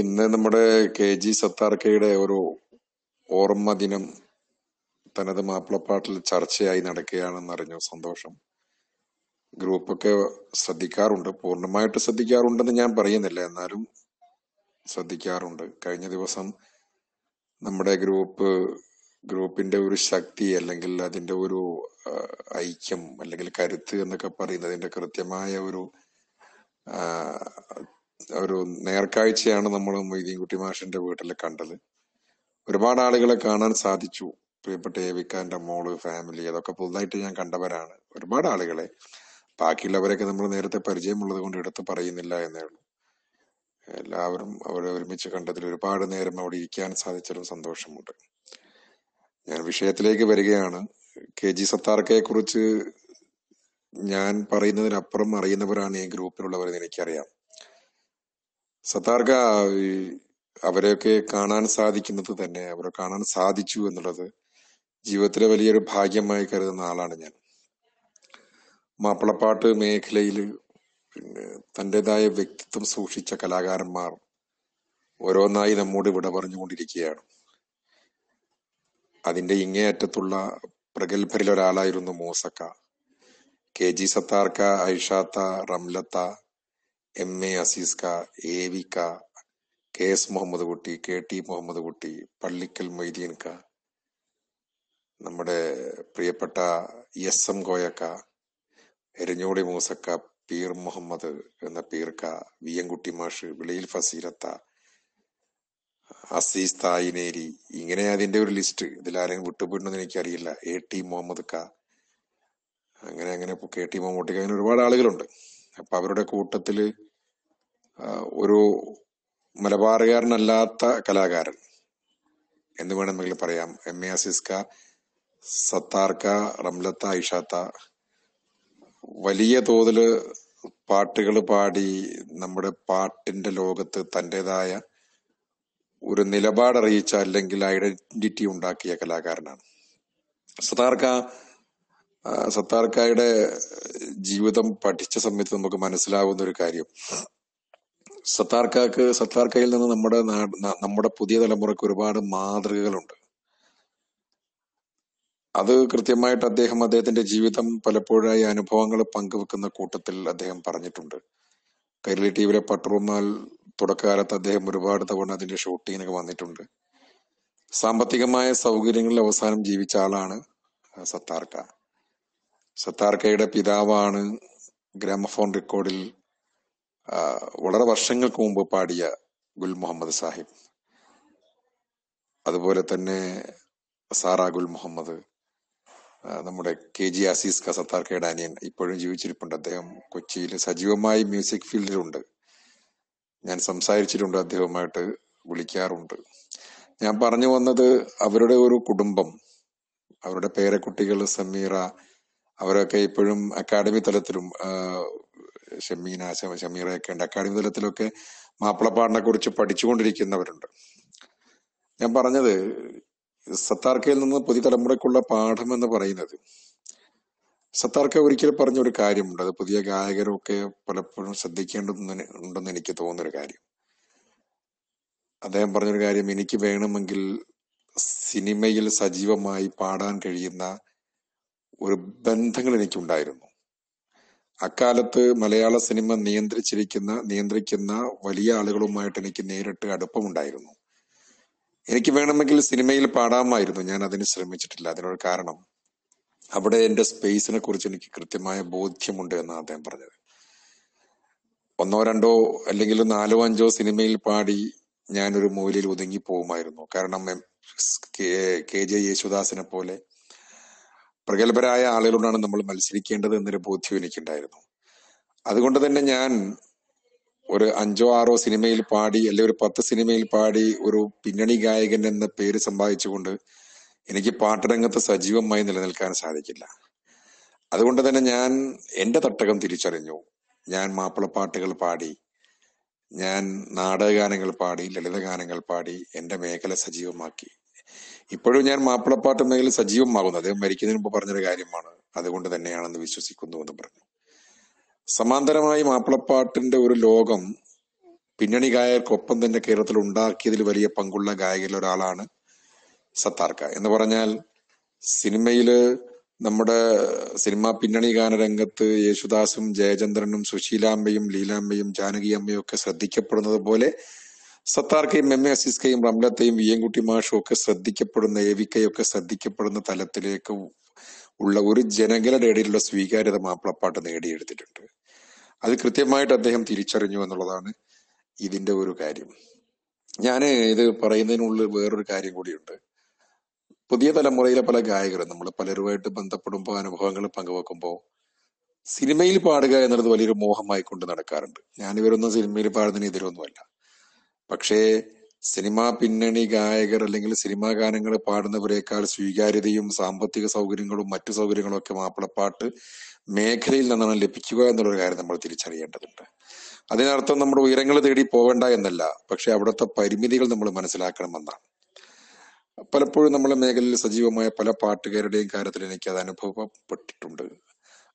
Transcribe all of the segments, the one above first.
ഇന്ന് നമ്മുടെ K G സത്താർക്കയുടെ ഒരു ഓർമ്മ ദിനം തനത് മാപ്പിളപ്പാട്ടിൽ ചർച്ചയായി നടക്കുകയാണെന്ന് അറിഞ്ഞു സന്തോഷം ഗ്രൂപ്പൊക്കെ ശ്രദ്ധിക്കാറുണ്ട് പൂർണ്ണമായിട്ട് ശ്രദ്ധിക്കാറുണ്ടെന്ന് ഞാൻ പറയുന്നില്ല എന്നാലും ശ്രദ്ധിക്കാറുണ്ട് കഴിഞ്ഞ ദിവസം നമ്മുടെ ഗ്രൂപ്പ് ഗ്രൂപ്പിന്റെ ഒരു ശക്തി അല്ലെങ്കിൽ അതിന്റെ ഒരു ഐക്യം അല്ലെങ്കിൽ കരുത്ത് എന്നൊക്കെ പറയുന്നതിന്റെ കൃത്യമായ ഒരു ഒരു നേർക്കാഴ്ചയാണ് നമ്മൾ മൊയ്തീൻകുട്ടി മാഷിന്റെ വീട്ടിൽ കണ്ടത് ഒരുപാട് ആളുകളെ കാണാൻ സാധിച്ചു പ്രിയപ്പെട്ട ഏവിക്കാന്റെ മോള് ഫാമിലി അതൊക്കെ പുതുതായിട്ട് ഞാൻ കണ്ടവരാണ് ഒരുപാട് ആളുകളെ ബാക്കിയുള്ളവരൊക്കെ നമ്മൾ നേരത്തെ പരിചയമുള്ളത് കൊണ്ട് എടുത്ത് പറയുന്നില്ല എന്നേ ഉള്ളൂ എല്ലാവരും അവരെ ഒരുമിച്ച് കണ്ടതിൽ ഒരുപാട് നേരം അവിടെ ഇരിക്കാൻ സാധിച്ചാലും സന്തോഷമുണ്ട് ഞാൻ വിഷയത്തിലേക്ക് വരികയാണ് കെ ജി സത്താർക്കയെ കുറിച്ച് ഞാൻ പറയുന്നതിനപ്പുറം അറിയുന്നവരാണ് ഈ ഗ്രൂപ്പിലുള്ളവരെന്ന് എനിക്കറിയാം സത്താർഗ അവരെയൊക്കെ കാണാൻ സാധിക്കുന്നത് തന്നെ അവരെ കാണാൻ സാധിച്ചു എന്നുള്ളത് ജീവിതത്തിലെ വലിയൊരു ഭാഗ്യമായി കരുതുന്ന ആളാണ് ഞാൻ മാപ്പിളപ്പാട്ട് മേഖലയിൽ പിന്നെ തൻ്റെതായ വ്യക്തിത്വം സൂക്ഷിച്ച കലാകാരന്മാർ ഓരോന്നായി നമ്മോട് വിട പറഞ്ഞുകൊണ്ടിരിക്കുകയാണ് അതിന്റെ ഇങ്ങേയറ്റത്തുള്ള പ്രഗത്ഭരിൽ ഒരാളായിരുന്നു മൂസക്ക കെ ജി സത്താർക്ക ഐഷാത്ത റംലത്ത എം എ അസീസ് ക എ വി ക K S Muhammad Kutty K T Muhammad കുട്ടി പള്ളിക്കൽ മൊയ്തീൻ ക നമ്മുടെ പ്രിയപ്പെട്ട എസ് എം കോയക്ക എരഞ്ഞോടി മൂസക്ക പീർ മുഹമ്മദ് എന്ന പീർക്ക വി എം കുട്ടി മാഷ് വിളയിൽ ഫസീലത്ത അസീസ് തായിനേരി ഇങ്ങനെ അതിന്റെ ഒരു ലിസ്റ്റ് ഇതിലാരെയും വിട്ടുപോയിട്ടുണ്ടെന്ന് അറിയില്ല എ ടി മുഹമ്മദ് ക അങ്ങനെ അങ്ങനെ കെ ടി മമ്മൂട്ടിക്ക് അങ്ങനെ ഒരുപാട് ആളുകളുണ്ട് അപ്പൊ അവരുടെ കൂട്ടത്തിൽ ഒരു മലബാറുകാരനല്ലാത്ത കലാകാരൻ എന്ന് വേണമെങ്കിൽ പറയാം എം എ അസിസ്ക സത്താർക്ക റംലത്ത ഇഷാത്ത വലിയ തോതിൽ പാട്ടുകൾ പാടി നമ്മുടെ പാട്ടിന്റെ ലോകത്ത് തൻ്റെതായ ഒരു നിലപാടറിയിച്ച അല്ലെങ്കിൽ ഐഡന്റിറ്റി ഉണ്ടാക്കിയ കലാകാരനാണ് സത്താർക്ക സത്താർക്കായുടെ ജീവിതം പഠിച്ച സമയത്ത് നമുക്ക് മനസ്സിലാവുന്ന ഒരു കാര്യം സത്താർക്കാക്ക് സത്താർക്കയിൽ നിന്ന് നമ്മുടെ നമ്മുടെ പുതിയ തലമുറയ്ക്ക് ഒരുപാട് മാതൃകകളുണ്ട് അത് കൃത്യമായിട്ട് അദ്ദേഹം അദ്ദേഹത്തിന്റെ ജീവിതം പലപ്പോഴായി അനുഭവങ്ങൾ പങ്കുവെക്കുന്ന കൂട്ടത്തിൽ അദ്ദേഹം പറഞ്ഞിട്ടുണ്ട് കൈരളി ടി വിയിലെ പട്ടുറുമാൽ തുടക്കകാലത്ത് അദ്ദേഹം ഒരുപാട് തവണ അതിന്റെ ഷൂട്ടിങ്ങിനൊക്കെ വന്നിട്ടുണ്ട് സാമ്പത്തികമായ സൗകര്യങ്ങളിൽ അവസാനം ജീവിച്ച ആളാണ് സത്താർക്ക സത്താർക്കയുടെ പിതാവാണ് ഗ്രാമഫോൺ റെക്കോർഡിൽ വളരെ വർഷങ്ങൾക്ക് മുമ്പ് പാടിയ ഗുൽ മുഹമ്മദ് സാഹിബ് അതുപോലെ തന്നെ സാറാ ഗുൽ മുഹമ്മദ് നമ്മുടെ കെ ജി അസീസ് കസത്താർക്കയുടെ അനിയൻ ഇപ്പോഴും ജീവിച്ചിരിപ്പുണ്ട് അദ്ദേഹം കൊച്ചിയിൽ സജീവമായി മ്യൂസിക് ഫീൽഡിലുണ്ട് ഞാൻ സംസാരിച്ചിട്ടുണ്ട് അദ്ദേഹവുമായിട്ട് വിളിക്കാറുണ്ട് ഞാൻ പറഞ്ഞു വന്നത് അവരുടെ ഒരു കുടുംബം അവരുടെ പേരക്കുട്ടികൾ സമീറ അവരൊക്കെ ഇപ്പോഴും അക്കാഡമി തലത്തിലും ഷമീന ഷമീറയൊക്കെ ഉണ്ട് അക്കാഡമി തലത്തിലൊക്കെ മാപ്പിളപ്പാടിനെ കുറിച്ച് പഠിച്ചുകൊണ്ടിരിക്കുന്നവരുണ്ട് ഞാൻ പറഞ്ഞത് സത്താർക്കയിൽ നിന്ന് പുതിയ തലമുറയ്ക്കുള്ള പാഠം എന്ന് പറയുന്നത് സത്താർക്ക ഒരിക്കൽ പറഞ്ഞ ഒരു കാര്യമുണ്ട് അത് പുതിയ ഗായകരൊക്കെ പലപ്പോഴും ശ്രദ്ധിക്കേണ്ടതെന്ന് ഉണ്ടെന്ന് എനിക്ക് തോന്നുന്നൊരു കാര്യം അദ്ദേഹം പറഞ്ഞൊരു കാര്യം എനിക്ക് വേണമെങ്കിൽ സിനിമയിൽ സജീവമായി പാടാൻ കഴിയുന്ന ഒരു ബന്ധങ്ങൾ എനിക്കുണ്ടായിരുന്നു അക്കാലത്ത് മലയാള സിനിമ നിയന്ത്രിച്ചിരിക്കുന്ന നിയന്ത്രിക്കുന്ന വലിയ ആളുകളുമായിട്ട് എനിക്ക് നേരിട്ട് അടുപ്പമുണ്ടായിരുന്നു എനിക്ക് വേണമെങ്കിൽ സിനിമയിൽ പാടാമായിരുന്നു ഞാൻ അതിന് ശ്രമിച്ചിട്ടില്ല അതിനൊരു കാരണം അവിടെ എൻ്റെ സ്പേസിനെ കുറിച്ച് എനിക്ക് കൃത്യമായ ബോധ്യമുണ്ട് എന്നാണ് അദ്ദേഹം പറഞ്ഞത് ഒന്നോ രണ്ടോ അല്ലെങ്കിൽ നാലോ അഞ്ചോ സിനിമയിൽ പാടി ഞാനൊരു മൂലയിൽ ഒതുങ്ങി പോകുമായിരുന്നു കാരണം കെ ജെ യേശുദാസിനെ പോലെ പ്രഗത്ഭരായ ആളുകളോടാണ് നമ്മൾ മത്സരിക്കേണ്ടത് എന്നൊരു ബോധ്യം എനിക്കുണ്ടായിരുന്നു അതുകൊണ്ട് തന്നെ ഞാൻ ഒരു അഞ്ചോ ആറോ സിനിമയിൽ പാടി അല്ലെ ഒരു പത്ത് സിനിമയിൽ പാടി ഒരു പിന്നണി ഗായകൻ എന്ന പേര് സമ്പാദിച്ചുകൊണ്ട് എനിക്ക് പാട്ടരംഗത്ത് സജീവമായി നിലനിൽക്കാൻ സാധിക്കില്ല അതുകൊണ്ട് തന്നെ ഞാൻ എന്റെ തട്ടകം തിരിച്ചറിഞ്ഞു ഞാൻ മാപ്പിളപ്പാട്ടുകൾ പാടി ഞാൻ നാടകഗാനങ്ങൾ പാടി ലളിതഗാനങ്ങൾ പാടി എന്റെ മേഖല സജീവമാക്കി ഇപ്പോഴും ഞാൻ മാപ്പിളപ്പാട്ട് മേഖല സജീവമാകുന്നു അദ്ദേഹം മരിക്കുന്നതിന് മുമ്പ് പറഞ്ഞൊരു കാര്യമാണ് അതുകൊണ്ട് തന്നെയാണെന്ന് വിശ്വസിക്കുന്നു എന്ന് പറഞ്ഞു സമാന്തരമായി മാപ്പിളപ്പാട്ടിന്റെ ഒരു ലോകം പിന്നണി ഗായകർക്കൊപ്പം തന്നെ കേരളത്തിൽ ഉണ്ടാക്കിയതിൽ വലിയ പങ്കുള്ള ഗായകരിൽ ഒരാളാണ് സത്താർക്ക എന്ന് പറഞ്ഞാൽ സിനിമയില് നമ്മുടെ സിനിമാ പിന്നണി ഗാനരംഗത്ത് യേശുദാസും ജയചന്ദ്രനും സുശീലാംബയും ലീലാമ്മയും ജാനകിയമ്മയും ഒക്കെ ശ്രദ്ധിക്കപ്പെടുന്നത് പോലെ സത്താർക്കയും എം എ അസീസ്കയും റംലത്തെയും വിയൻകുട്ടി മാഷും ഒക്കെ ശ്രദ്ധിക്കപ്പെടുന്ന എ ഒക്കെ ശ്രദ്ധിക്കപ്പെടുന്ന തലത്തിലേക്ക് ഉള്ള ഒരു ജനങ്ങളുടെ ഇടയിലുള്ള സ്വീകാര്യത മാപ്പിളപ്പാട്ട് നേടിയെടുത്തിട്ടുണ്ട് അത് കൃത്യമായിട്ട് അദ്ദേഹം തിരിച്ചറിഞ്ഞു എന്നുള്ളതാണ് ഇതിന്റെ ഒരു കാര്യം ഞാൻ ഇത് പറയുന്നതിനുള്ളിൽ വേറൊരു കാര്യം കൂടിയുണ്ട് പുതിയ തലമുറയിലെ പല ഗായകരും നമ്മൾ പലരുമായിട്ട് ബന്ധപ്പെടുമ്പോൾ അനുഭവങ്ങൾ പങ്കുവെക്കുമ്പോൾ സിനിമയിൽ പാടുക എന്നുള്ളത് വലിയൊരു മോഹമായി കൊണ്ട് നടക്കാറുണ്ട് ഞാനിവരൊന്നും സിനിമയിൽ പാടുന്നതിന് എതിരൊന്നുമല്ല പക്ഷേ സിനിമാ പിന്നണി ഗായകർ അല്ലെങ്കിൽ സിനിമാ ഗാനങ്ങൾ പാടുന്നവരെക്കാൾ സ്വീകാര്യതയും സാമ്പത്തിക സൗകര്യങ്ങളും മറ്റു സൗകര്യങ്ങളും ഒക്കെ മാപ്പിളപ്പാട്ട് മേഖലയിൽ നിന്നാണ് ലഭിക്കുക എന്നുള്ളൊരു കാര്യം നമ്മൾ തിരിച്ചറിയേണ്ടതുണ്ട് അതിനർത്ഥം നമ്മൾ ഉയരങ്ങൾ തേടി പോകണ്ട എന്നല്ല പക്ഷെ അവിടുത്തെ പരിമിതികൾ നമ്മൾ മനസ്സിലാക്കണമെന്നാണ് പലപ്പോഴും നമ്മുടെ മേഖലയിൽ സജീവമായ പല പാട്ടുകാരുടെയും കാര്യത്തിൽ എനിക്ക് അത് അനുഭവപ്പെട്ടിട്ടുണ്ട്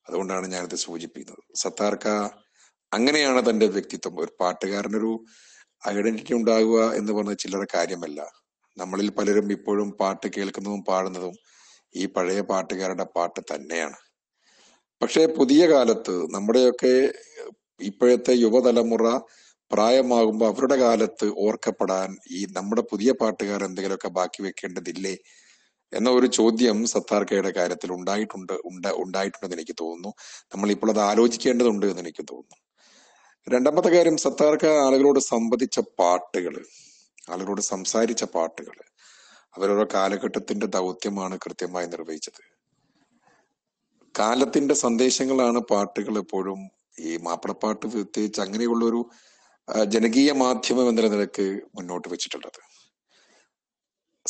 അതുകൊണ്ടാണ് ഞാനിത് സൂചിപ്പിക്കുന്നത് സത്താർക്ക അങ്ങനെയാണ് തന്റെ വ്യക്തിത്വം ഒരു പാട്ടുകാരനൊരു ഐഡന്റിറ്റി ഉണ്ടാകുക എന്ന് പറഞ്ഞ ചില്ലറ കാര്യമല്ല നമ്മളിൽ പലരും ഇപ്പോഴും പാട്ട് കേൾക്കുന്നതും പാടുന്നതും ഈ പഴയ പാട്ടുകാരുടെ പാട്ട് തന്നെയാണ് പക്ഷേ പുതിയ കാലത്ത് നമ്മുടെയൊക്കെ ഇപ്പോഴത്തെ യുവതലമുറ പ്രായമാകുമ്പോൾ അവരുടെ കാലത്ത് ഓർക്കപ്പെടാൻ ഈ നമ്മുടെ പുതിയ പാട്ടുകാർ എന്തെങ്കിലുമൊക്കെ ബാക്കി വെക്കേണ്ടതില്ലേ എന്ന ഒരു ചോദ്യം സത്താർക്കയുടെ കാര്യത്തിൽ ഉണ്ടായിട്ടുണ്ട് ഉണ്ടായിട്ടുണ്ടെന്ന് എനിക്ക് തോന്നുന്നു നമ്മൾ ഇപ്പോൾ അത് ആലോചിക്കേണ്ടതുണ്ട് എന്ന് എനിക്ക് തോന്നുന്നു രണ്ടാമത്തെ കാര്യം സത്താർക്ക് ആളുകളോട് സംവദിച്ച പാട്ടുകൾ ആളുകളോട് സംസാരിച്ച പാട്ടുകൾ അവരോരോ കാലഘട്ടത്തിന്റെ ദൗത്യമാണ് കൃത്യമായി നിർവഹിച്ചത് കാലത്തിന്റെ സന്ദേശങ്ങളാണ് പാട്ടുകൾ എപ്പോഴും ഈ മാപ്പിളപ്പാട്ട് പ്രത്യേകിച്ച് അങ്ങനെയുള്ള ഒരു ജനകീയ മാധ്യമം എന്ന നിലക്ക് മുന്നോട്ട് വെച്ചിട്ടുള്ളത്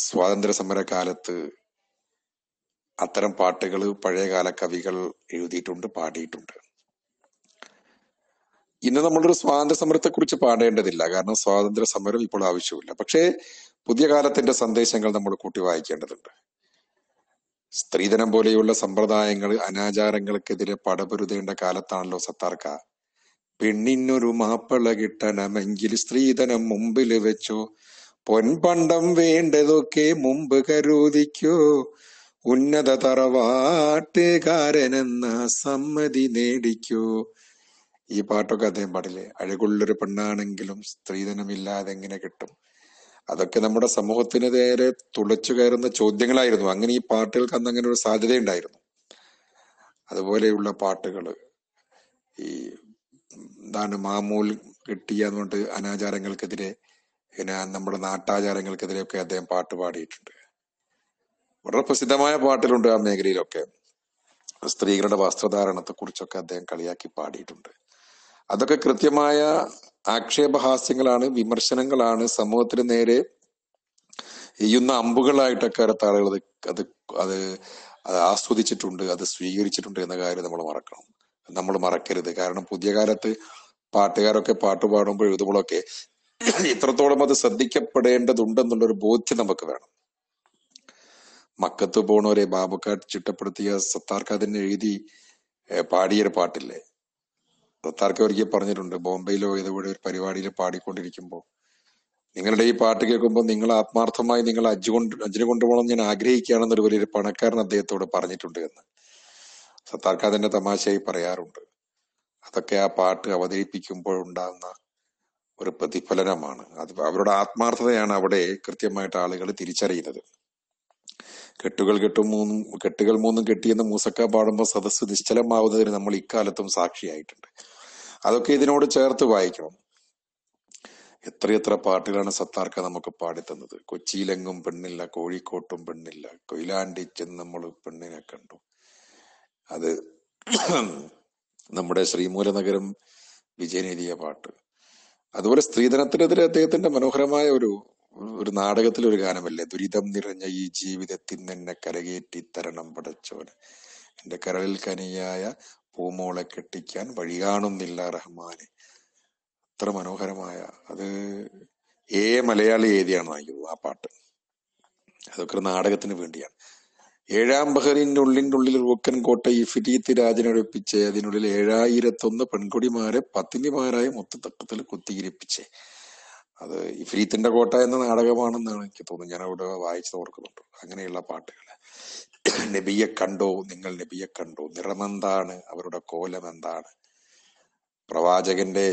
സ്വാതന്ത്ര്യ സമര കാലത്ത് അത്തരം പാട്ടുകൾ പഴയകാല കവികൾ എഴുതിയിട്ടുണ്ട് പാടിയിട്ടുണ്ട് ഇന്ന് നമ്മളൊരു സ്വാതന്ത്ര്യ കുറിച്ച് പാടേണ്ടതില്ല കാരണം സ്വാതന്ത്ര്യ സമരം ഇപ്പോൾ ആവശ്യമില്ല പക്ഷേ പുതിയ കാലത്തിന്റെ സന്ദേശങ്ങൾ നമ്മൾ കൂട്ടി വായിക്കേണ്ടതുണ്ട് സ്ത്രീധനം പോലെയുള്ള സമ്പ്രദായങ്ങൾ അനാചാരങ്ങൾക്കെതിരെ പടപൊരുതേണ്ട കാലത്താണല്ലോ സത്താർക്ക പെണ്ണിനൊരു മാപ്പിള കിട്ടണമെങ്കിൽ സ്ത്രീധനം മുമ്പിൽ വെച്ചോ പൊൻപണ്ടം വേണ്ടതൊക്കെ മുമ്പ് കരുതിക്കോ ഉന്നത തറവാട്ടുകാരനെന്ന സമ്മതി നേടിക്കോ ഈ പാട്ടൊക്കെ അദ്ദേഹം പാടില്ലേ അഴകുള്ളൊരു പെണ്ണാണെങ്കിലും സ്ത്രീധനമില്ലാതെ എങ്ങനെ കിട്ടും അതൊക്കെ നമ്മുടെ സമൂഹത്തിന് നേരെ തുളച്ചു കയറുന്ന ചോദ്യങ്ങളായിരുന്നു അങ്ങനെ ഈ പാട്ടുകൾക്ക് അന്ന് അങ്ങനെ ഒരു സാധ്യതയുണ്ടായിരുന്നു അതുപോലെയുള്ള പാട്ടുകൾ ഈ എന്താണ് മാമൂൽ കിട്ടിയ എന്ന് അനാചാരങ്ങൾക്കെതിരെ പിന്നെ നമ്മുടെ നാട്ടാചാരങ്ങൾക്കെതിരെയൊക്കെ അദ്ദേഹം പാട്ട് പാടിയിട്ടുണ്ട് വളരെ പ്രസിദ്ധമായ പാട്ടിലുണ്ട് ആ മേഖലയിലൊക്കെ സ്ത്രീകളുടെ വസ്ത്രധാരണത്തെക്കുറിച്ചൊക്കെ അദ്ദേഹം കളിയാക്കി പാടിയിട്ടുണ്ട് അതൊക്കെ കൃത്യമായ ആക്ഷേപഹാസ്യങ്ങളാണ് വിമർശനങ്ങളാണ് സമൂഹത്തിന് നേരെ എയ്യുന്ന അമ്പുകളായിട്ടൊക്കെ അടുത്ത ആളുകൾ അത് അത് ആസ്വദിച്ചിട്ടുണ്ട് അത് സ്വീകരിച്ചിട്ടുണ്ട് എന്ന കാര്യം നമ്മൾ മറക്കണം നമ്മൾ മറക്കരുത് കാരണം പുതിയ കാലത്ത് പാട്ടുകാരൊക്കെ പാട്ട് പാടുമ്പോൾ എഴുതുമ്പോഴൊക്കെ ഇത്രത്തോളം അത് ശ്രദ്ധിക്കപ്പെടേണ്ടതുണ്ടെന്നുള്ളൊരു ബോധ്യം നമുക്ക് വേണം മക്കത്ത് പോണവരെ ബാബുക്കാട്ട് ചിട്ടപ്പെടുത്തിയ സത്താർക്കാദിനെ എഴുതി പാടിയൊരു പാട്ടില്ലേ താർക്ക് ഒരിക്കൽ പറഞ്ഞിട്ടുണ്ട് ബോംബെയിലോ ഇതുപോലെ ഒരു പരിപാടിയിൽ പാടിക്കൊണ്ടിരിക്കുമ്പോൾ നിങ്ങളുടെ ഈ പാട്ട് കേൾക്കുമ്പോൾ നിങ്ങൾ ആത്മാർത്ഥമായി നിങ്ങൾ അജ്ജു കൊണ്ട് അജ്ജിനെ കൊണ്ടുപോകണം ഞാൻ ഒരു വലിയൊരു പണക്കാരൻ അദ്ദേഹത്തോട് പറഞ്ഞിട്ടുണ്ട് എന്ന് സത്താർക്ക തന്നെ തമാശയായി പറയാറുണ്ട് അതൊക്കെ ആ പാട്ട് അവതരിപ്പിക്കുമ്പോൾ ഉണ്ടാകുന്ന ഒരു പ്രതിഫലനമാണ് അത് അവരുടെ ആത്മാർത്ഥതയാണ് അവിടെ കൃത്യമായിട്ട് ആളുകൾ തിരിച്ചറിയുന്നത് കെട്ടുകൾ കെട്ടും മൂന്നും കെട്ടുകൾ മൂന്നും കെട്ടിയെന്ന് മൂസക്ക പാടുമ്പോൾ സദസ്സ് നിശ്ചലമാവുന്നതിന് നമ്മൾ ഇക്കാലത്തും സാക്ഷിയായിട്ടുണ്ട് അതൊക്കെ ഇതിനോട് ചേർത്ത് വായിക്കണം എത്രയെത്ര പാട്ടുകളാണ് സത്താർക്ക നമുക്ക് പാടിത്തന്നത് കൊച്ചിയിലെങ്ങും പെണ്ണില്ല കോഴിക്കോട്ടും പെണ്ണില്ല കൊയിലാണ്ടി ചെന്ന് നമ്മൾ പെണ്ണിനെ കണ്ടു അത് നമ്മുടെ ശ്രീമൂലനഗരം വിജയനേരിയ പാട്ട് അതുപോലെ സ്ത്രീധനത്തിനെതിരെ അദ്ദേഹത്തിന്റെ മനോഹരമായ ഒരു ഒരു നാടകത്തിൽ ഒരു ഗാനമല്ലേ ദുരിതം നിറഞ്ഞ ഈ ജീവിതത്തിൽ നിന്നെ കരകേറ്റി തരണം പടച്ചോന് എന്റെ കരളിൽ കനിയായ പൂമോളെ കെട്ടിക്കാൻ വഴി കാണുന്നില്ല റഹ്മാന് അത്ര മനോഹരമായ അത് ഏ മലയാളി എഴുതിയാണ് നായിക്കുന്നത് ആ പാട്ട് അതൊക്കെ ഒരു നാടകത്തിന് വേണ്ടിയാണ് ഏഴാം ബഹറിന്റെ ഉള്ളിൻ്റെ ഉള്ളിൽ റൂക്കൻ കോട്ട ഇഫിരീത്ത് രാജനൊഴിപ്പിച്ച് അതിനുള്ളിൽ ഏഴായിരത്തൊന്ന് പെൺകുടിമാരെ പത്തിനിമാരായ മൊത്തത്തക്കത്തിൽ കുത്തിയിരിപ്പിച്ച് അത് ഫിരീത്തിന്റെ കോട്ട എന്ന നാടകമാണെന്നാണ് എനിക്ക് തോന്നുന്നത് ഞാൻ അവിടെ വായിച്ചത് ഓർക്കുന്നുണ്ട് അങ്ങനെയുള്ള പാട്ടുകൾ നബിയെ കണ്ടോ നിങ്ങൾ നബിയെ കണ്ടോ നിറമെന്താണ് അവരുടെ കോലം എന്താണ് പ്രവാചകന്റെ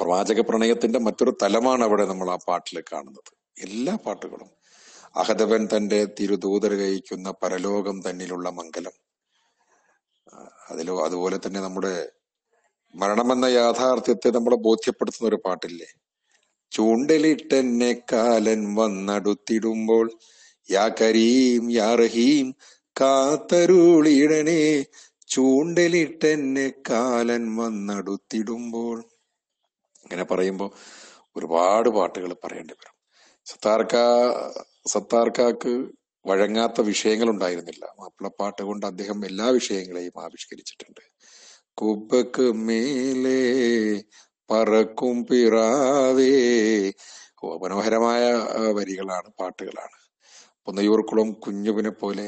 പ്രവാചക പ്രണയത്തിന്റെ മറ്റൊരു തലമാണ് അവിടെ നമ്മൾ ആ പാട്ടിൽ കാണുന്നത് എല്ലാ പാട്ടുകളും അഹദവൻ തന്റെ തിരുദൂതർ കഴിക്കുന്ന പരലോകം തന്നിലുള്ള മംഗലം അതിലോ അതുപോലെ തന്നെ നമ്മുടെ മരണമെന്ന യാഥാർത്ഥ്യത്തെ നമ്മളെ ബോധ്യപ്പെടുത്തുന്ന ഒരു പാട്ടില്ലേ ചൂണ്ടലിട്ടെന്നെ കാലൻ വന്നടുത്തിടുമ്പോൾ യാ കരീം യാ റഹീം കാത്തരുളിയിടനെ ചൂണ്ടലിട്ടെന്നെ കാലൻ വന്നടുത്തിടുമ്പോൾ അങ്ങനെ പറയുമ്പോൾ ഒരുപാട് പാട്ടുകൾ പറയേണ്ടി വരും സത്താർക്ക സത്താർക്കാക്ക് വഴങ്ങാത്ത വിഷയങ്ങൾ ഉണ്ടായിരുന്നില്ല മാപ്പിളപ്പാട്ട് കൊണ്ട് അദ്ദേഹം എല്ലാ വിഷയങ്ങളെയും ആവിഷ്കരിച്ചിട്ടുണ്ട് കുബക്ക് മേലെ പറക്കും പിറാവേ മനോഹരമായ വരികളാണ് പാട്ടുകളാണ് പുന്നയൂർക്കുളം കുഞ്ഞുവിനെ പോലെ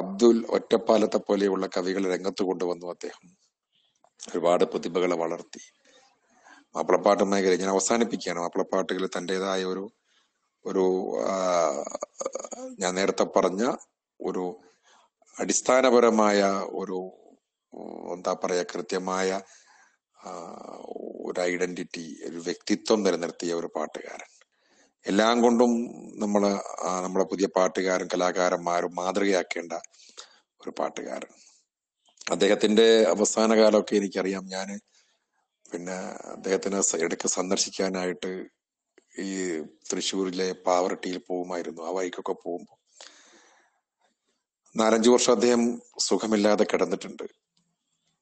അബ്ദുൽ ഒറ്റപ്പാലത്തെ പോലെയുള്ള കവികൾ രംഗത്ത് കൊണ്ടുവന്നു അദ്ദേഹം ഒരുപാട് പ്രതിഭകളെ വളർത്തി മാപ്പിളപ്പാട്ട് മേഖല ഞാൻ അവസാനിപ്പിക്കുകയാണ് മാപ്പിളപ്പാട്ടുകൾ തൻ്റെതായ ഒരു ഒരു ഞാൻ നേരത്തെ പറഞ്ഞ ഒരു അടിസ്ഥാനപരമായ ഒരു എന്താ പറയാ കൃത്യമായ ഒരു ഐഡന്റിറ്റി ഒരു വ്യക്തിത്വം നിലനിർത്തിയ ഒരു പാട്ടുകാരൻ എല്ലാം കൊണ്ടും നമ്മൾ നമ്മുടെ പുതിയ പാട്ടുകാരും കലാകാരന്മാരും മാതൃകയാക്കേണ്ട ഒരു പാട്ടുകാരൻ അദ്ദേഹത്തിന്റെ അവസാന കാലമൊക്കെ എനിക്കറിയാം ഞാൻ പിന്നെ അദ്ദേഹത്തിനെ ഇടയ്ക്ക് സന്ദർശിക്കാനായിട്ട് ഈ തൃശ്ശൂരിലെ പാവറട്ടിയിൽ പോകുമായിരുന്നു ആ വഴിക്കൊക്കെ പോകുമ്പോൾ നാലഞ്ചു വർഷം അദ്ദേഹം സുഖമില്ലാതെ കിടന്നിട്ടുണ്ട്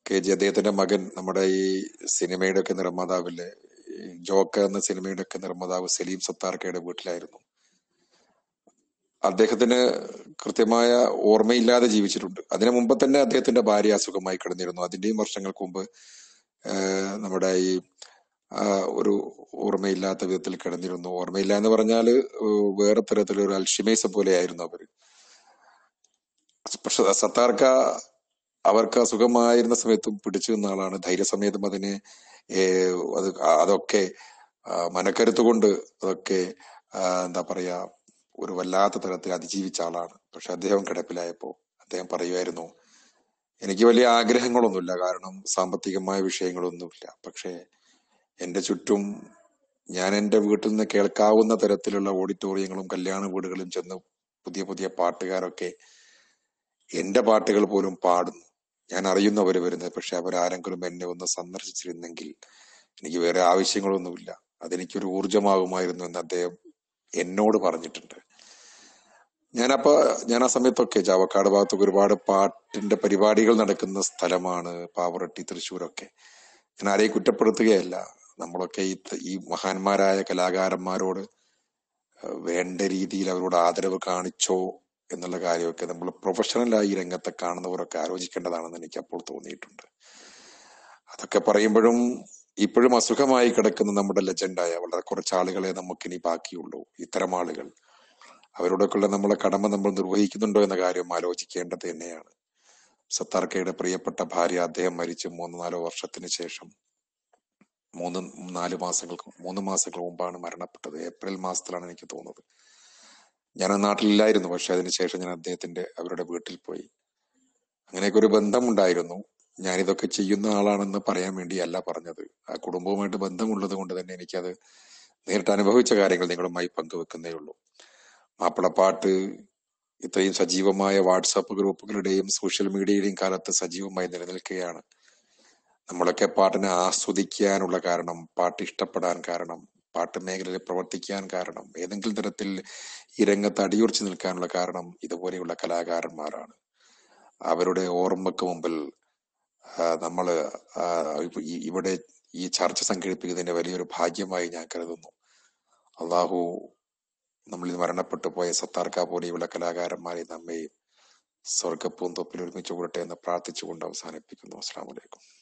കെ ജി അദ്ദേഹത്തിന്റെ മകൻ നമ്മുടെ ഈ സിനിമയുടെ ഒക്കെ നിർമ്മാതാവില്ലേ ജോക്കർ എന്ന സിനിമയുടെ ഒക്കെ നിർമ്മാതാവ് സലീം സത്താർക്കയുടെ വീട്ടിലായിരുന്നു അദ്ദേഹത്തിന് കൃത്യമായ ഓർമ്മയില്ലാതെ ജീവിച്ചിട്ടുണ്ട് അതിനു മുമ്പ് തന്നെ അദ്ദേഹത്തിന്റെ ഭാര്യ അസുഖമായി കിടന്നിരുന്നു അതിന്റെയും വർഷങ്ങൾക്ക് മുമ്പ് നമ്മുടെ ഈ ഒരു ഓർമ്മയില്ലാത്ത വിധത്തിൽ കിടന്നിരുന്നു ഓർമ്മയില്ല എന്ന് പറഞ്ഞാൽ വേറെ തരത്തിലൊരു അൽഷിമേസ പോലെയായിരുന്നു അവര് പക്ഷെ സത്താർക്ക അവർക്ക് അസുഖമായിരുന്ന സമയത്തും പിടിച്ചു നിന്ന ആളാണ് ധൈര്യസമേതം അതിനെ അത് അതൊക്കെ മനക്കരുത്ത് കൊണ്ട് അതൊക്കെ എന്താ പറയാ ഒരു വല്ലാത്ത തരത്തിൽ അതിജീവിച്ച ആളാണ് പക്ഷെ അദ്ദേഹം കിടപ്പിലായപ്പോ അദ്ദേഹം പറയുമായിരുന്നു എനിക്ക് വലിയ ആഗ്രഹങ്ങളൊന്നുമില്ല കാരണം സാമ്പത്തികമായ വിഷയങ്ങളൊന്നുമില്ല പക്ഷേ എന്റെ ചുറ്റും ഞാൻ എൻ്റെ വീട്ടിൽ നിന്ന് കേൾക്കാവുന്ന തരത്തിലുള്ള ഓഡിറ്റോറിയങ്ങളും കല്യാണ വീടുകളും ചെന്ന് പുതിയ പുതിയ പാട്ടുകാരൊക്കെ എന്റെ പാട്ടുകൾ പോലും പാടുന്നു ഞാൻ അറിയുന്നവർ വരുന്നത് പക്ഷെ അവരാരെങ്കിലും എന്നെ ഒന്ന് സന്ദർശിച്ചിരുന്നെങ്കിൽ എനിക്ക് വേറെ ആവശ്യങ്ങളൊന്നുമില്ല അതെനിക്കൊരു ഊർജമാകുമായിരുന്നു എന്ന് അദ്ദേഹം എന്നോട് പറഞ്ഞിട്ടുണ്ട് ഞാനപ്പോ ഞാൻ ആ സമയത്തൊക്കെ ചാവക്കാട് ഭാഗത്തൊക്കെ ഒരുപാട് പാട്ടിന്റെ പരിപാടികൾ നടക്കുന്ന സ്ഥലമാണ് പാവറട്ടി തൃശ്ശൂരൊക്കെ ഞാൻ ആരെയും കുറ്റപ്പെടുത്തുകയല്ല നമ്മളൊക്കെ ഈ ഈ മഹാന്മാരായ കലാകാരന്മാരോട് വേണ്ട രീതിയിൽ അവരോട് ആദരവ് കാണിച്ചോ എന്നുള്ള കാര്യമൊക്കെ നമ്മൾ പ്രൊഫഷണലായി രംഗത്തെ കാണുന്നവരൊക്കെ ആലോചിക്കേണ്ടതാണെന്ന് എനിക്ക് അപ്പോൾ തോന്നിയിട്ടുണ്ട് അതൊക്കെ പറയുമ്പോഴും ഇപ്പോഴും അസുഖമായി കിടക്കുന്ന നമ്മുടെ ലെജൻഡായ വളരെ കുറച്ച് ആളുകളെ നമുക്കിനി ബാക്കിയുള്ളൂ ഇത്തരം ആളുകൾ അവരോടൊക്കെയുള്ള നമ്മളെ കടമ നമ്മൾ നിർവഹിക്കുന്നുണ്ടോ എന്ന കാര്യം ആലോചിക്കേണ്ടത് തന്നെയാണ് സത്താർക്കയുടെ പ്രിയപ്പെട്ട ഭാര്യ അദ്ദേഹം മരിച്ച് മൂന്ന് നാലോ വർഷത്തിന് ശേഷം മൂന്ന് നാല് മാസങ്ങൾക്ക് മൂന്ന് മാസങ്ങൾക്ക് മുമ്പാണ് മരണപ്പെട്ടത് ഏപ്രിൽ മാസത്തിലാണ് എനിക്ക് തോന്നുന്നത് ഞാൻ നാട്ടിലില്ലായിരുന്നു പക്ഷെ അതിനുശേഷം ഞാൻ അദ്ദേഹത്തിന്റെ അവരുടെ വീട്ടിൽ പോയി അങ്ങനെയൊക്കെ ഒരു ബന്ധമുണ്ടായിരുന്നു ഞാനിതൊക്കെ ചെയ്യുന്ന ആളാണെന്ന് പറയാൻ വേണ്ടിയല്ല പറഞ്ഞത് ആ കുടുംബവുമായിട്ട് ബന്ധമുള്ളത് കൊണ്ട് തന്നെ എനിക്കത് നേരിട്ട് അനുഭവിച്ച കാര്യങ്ങൾ നിങ്ങളുമായി പങ്കുവെക്കുന്നേ ഉള്ളൂ മാപ്പിളപ്പാട്ട് ഇത്രയും സജീവമായ വാട്സാപ്പ് ഗ്രൂപ്പുകളുടെയും സോഷ്യൽ മീഡിയയുടെയും കാലത്ത് സജീവമായി നിലനിൽക്കുകയാണ് നമ്മളൊക്കെ പാട്ടിനെ ആസ്വദിക്കാനുള്ള കാരണം പാട്ട് ഇഷ്ടപ്പെടാൻ കാരണം പാട്ട് മേഖലയിൽ പ്രവർത്തിക്കാൻ കാരണം ഏതെങ്കിലും തരത്തിൽ ഈ രംഗത്ത് അടിയുറച്ചു നിൽക്കാനുള്ള കാരണം ഇതുപോലെയുള്ള കലാകാരന്മാരാണ് അവരുടെ ഓർമ്മക്ക് മുമ്പിൽ നമ്മൾ ഇവിടെ ഈ ചർച്ച സംഘടിപ്പിക്കുന്നതിന്റെ വലിയൊരു ഭാഗ്യമായി ഞാൻ കരുതുന്നു അള്ളാഹു ഇത് മരണപ്പെട്ടു പോയ സത്താർക്ക പോലെയുള്ള കലാകാരന്മാരെ നമ്മയും സ്വർഗപ്പൂന്തോപ്പിൽ ഒരുമിച്ച് കൂടട്ടെ എന്ന് പ്രാർത്ഥിച്ചുകൊണ്ട് അവസാനിപ്പിക്കുന്നു അസ്സാം വലൈക്കും